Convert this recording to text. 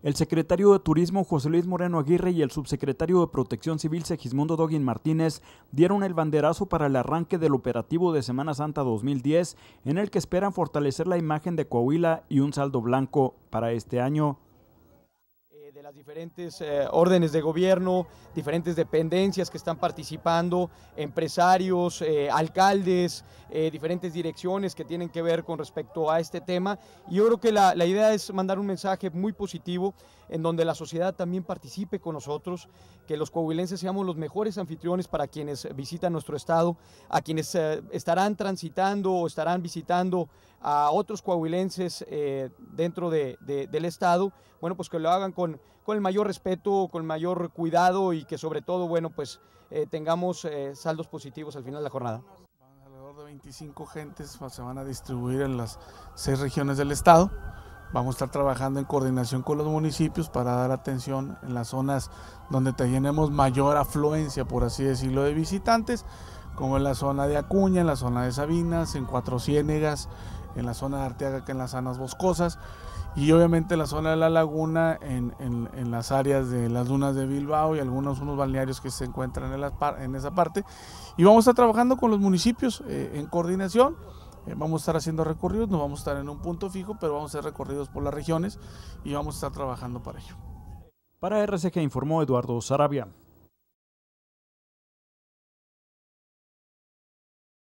El secretario de Turismo José Luis Moreno Aguirre y el subsecretario de Protección Civil Segismundo Doguín Martínez dieron el banderazo para el arranque del operativo de Semana Santa 2010, en el que esperan fortalecer la imagen de Coahuila y un saldo blanco para este año las diferentes eh, órdenes de gobierno, diferentes dependencias que están participando, empresarios, eh, alcaldes, eh, diferentes direcciones que tienen que ver con respecto a este tema. Y yo creo que la, idea es mandar un mensaje muy positivo en donde la sociedad también participe con nosotros, que los coahuilenses seamos los mejores anfitriones para quienes visitan nuestro estado, a quienes estarán transitando o estarán visitando a otros coahuilenses dentro del estado, bueno, pues que lo hagan con, con el mayor respeto, con el mayor cuidado y que sobre todo, bueno, pues eh, tengamos eh, saldos positivos al final de la jornada. Alrededor de 25 gentes se van a distribuir en las seis regiones del estado. Vamos a estar trabajando en coordinación con los municipios para dar atención en las zonas donde tenemos mayor afluencia, por así decirlo, de visitantes como en la zona de Acuña, en la zona de Sabinas, en Cuatro Ciénegas, en la zona de Arteaga, que en las zonas boscosas, y obviamente en la zona de la laguna, en, las áreas de las dunas de Bilbao y algunos unos balnearios que se encuentran en, en esa parte. Y vamos a estar trabajando con los municipios eh, en coordinación. Eh, vamos a estar haciendo recorridos, no vamos a estar en un punto fijo, pero vamos a hacer recorridos por las regiones y vamos a estar trabajando para ello. Para RCG informó Eduardo Sarabia.